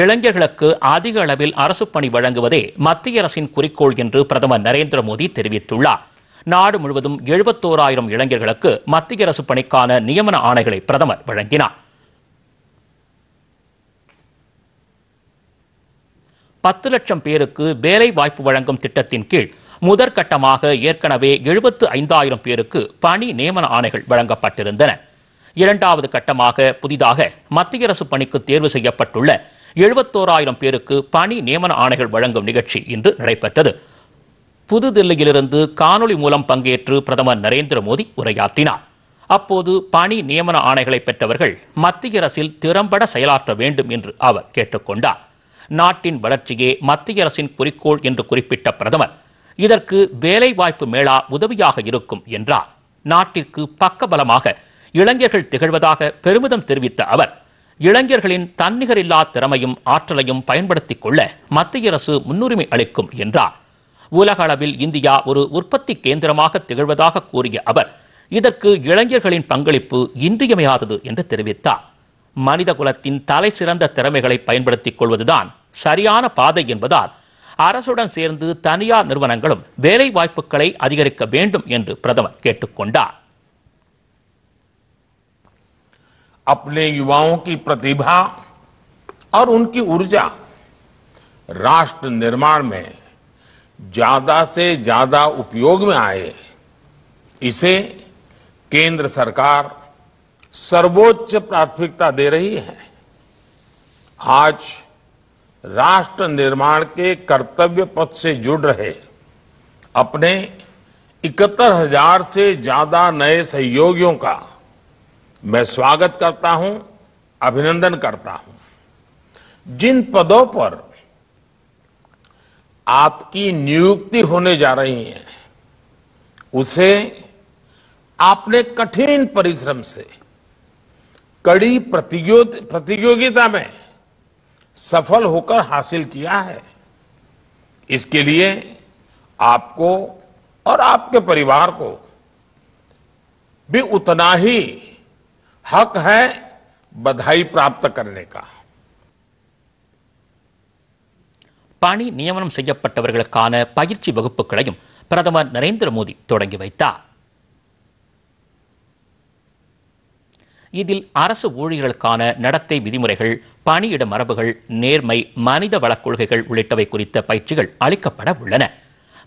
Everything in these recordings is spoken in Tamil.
இளைஞர்களுக்கு அதிக அளவில் அரசு பணி வழங்குவதே மத்திய அரசின் குறிக்கோள் என்று பிரதமர் நரேந்திர மோடி தெரிவித்துள்ளார் நாடு முழுவதும் எழுபத்தோராயிரம் இளைஞர்களுக்கு மத்திய அரசு பணிக்கான நியமன ஆணைகளை பிரதமர் வழங்கினார் பத்து லட்சம் பேருக்கு வேலை வாய்ப்பு வழங்கும் திட்டத்தின் கீழ் முதற்கட்டமாக ஏற்கனவே எழுபத்து ஐந்தாயிரம் பேருக்கு பணி நியமன ஆணைகள் வழங்கப்பட்டிருந்தன இரண்டாவது கட்டமாக புதிதாக மத்திய அரசு பணிக்கு தேர்வு செய்யப்பட்டுள்ள எழுபத்தோராயிரம் பேருக்கு பணி நியமன ஆணைகள் வழங்கும் நிகழ்ச்சி இன்று நடைபெற்றது புதுதில்லியிலிருந்து காணொலி மூலம் பங்கேற்று பிரதமர் நரேந்திர மோடி உரையாற்றினார் அப்போது பணி நியமன ஆணைகளை பெற்றவர்கள் மத்திய அரசில் திறம்பட செயலாற்ற வேண்டும் என்று அவர் கேட்டுக்கொண்டார் நாட்டின் வளர்ச்சியே மத்திய அரசின் குறிக்கோள் என்று குறிப்பிட்ட பிரதமர் இதற்கு வேலைவாய்ப்பு மேளா உதவியாக இருக்கும் என்றார் நாட்டிற்கு பக்கபலமாக இளைஞர்கள் திகழ்வதாக பெருமிதம் தெரிவித்த அவர் இளைஞர்களின் தன்னிகரில்லா திறமையும் ஆற்றலையும் பயன்படுத்திக் கொள்ள மத்திய அரசு முன்னுரிமை அளிக்கும் என்றார் உலக அளவில் இந்தியா ஒரு உற்பத்தி கேந்திரமாக திகழ்வதாக கூறிய அவர் இதற்கு இளைஞர்களின் பங்களிப்பு இன்றியமையாதது என்று தெரிவித்தார் மனித குலத்தின் தலை சிறந்த திறமைகளை பயன்படுத்திக் கொள்வதுதான் சரியான பாதை என்பதால் அரசுடன் சேர்ந்து தனியார் நிறுவனங்களும் வேலை வாய்ப்புகளை அதிகரிக்க வேண்டும் என்று பிரதமர் கேட்டுக்கொண்டார் अपने युवाओं की प्रतिभा और उनकी ऊर्जा राष्ट्र निर्माण में ज्यादा से ज्यादा उपयोग में आए इसे केंद्र सरकार सर्वोच्च प्राथमिकता दे रही है आज राष्ट्र निर्माण के कर्तव्य पथ से जुड़ रहे अपने इकहत्तर हजार से ज्यादा नए सहयोगियों का मैं स्वागत करता हूं अभिनंदन करता हूं जिन पदों पर आपकी नियुक्ति होने जा रही है उसे आपने कठिन परिश्रम से कड़ी प्रतियोगिता में सफल होकर हासिल किया है इसके लिए आपको और आपके परिवार को भी उतना ही हक है बधाई प्राप्त करने का பணி நியமனம் செய்யப்பட்டவர்களுக்கான பயிற்சி வகுப்புகளையும் பிரதமர் நரேந்திர மோடி தொடங்கி வைத்தார் இதில் அரசு ஊழியர்களுக்கான நடத்தை விதிமுறைகள் பணியிட மரபுகள் நேர்மை மனித வள கொள்கைகள் உள்ளிட்டவை குறித்த பயிற்சிகள் அளிக்கப்பட உள்ளன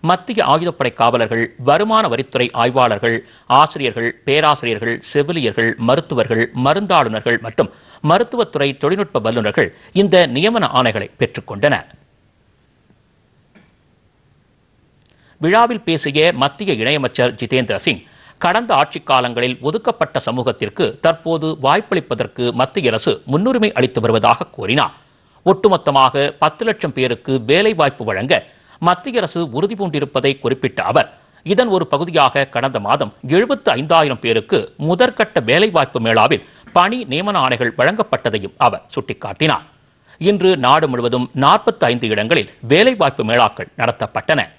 மத்திய ஆயுதப்படை காவலர்கள் வருமான வரித்துறை ஆய்வாளர்கள் ஆசிரியர்கள் பேராசிரியர்கள் செவிலியர்கள் மருத்துவர்கள் மருந்தாளுநர்கள் மற்றும் மருத்துவத்துறை தொழில்நுட்ப வல்லுநர்கள் இந்த நியமன ஆணைகளை பெற்றுக்கொண்டனர் விழாவில் பேசிய மத்திய இணையமைச்சர் ஜிதேந்திர சிங் கடந்த ஆட்சி காலங்களில் ஒதுக்கப்பட்ட சமூகத்திற்கு தற்போது வாய்ப்பளிப்பதற்கு மத்திய அரசு முன்னுரிமை அளித்து வருவதாக கூறினார் ஒட்டுமொத்தமாக பத்து லட்சம் பேருக்கு வேலை வாய்ப்பு வழங்க மத்திய அரசு உறுதிபூண்டிருப்பதை குறிப்பிட்ட அவர் இதன் ஒரு பகுதியாக கடந்த மாதம் எழுபத்து ஐந்தாயிரம் பேருக்கு முதற்கட்ட வேலைவாய்ப்பு மேளாவில் பணி நியமன ஆணைகள் வழங்கப்பட்டதையும் அவர் சுட்டிக்காட்டினார் இன்று நாடு முழுவதும் நாற்பத்தி ஐந்து இடங்களில் வேலைவாய்ப்பு மேளாக்கள் நடத்தப்பட்டன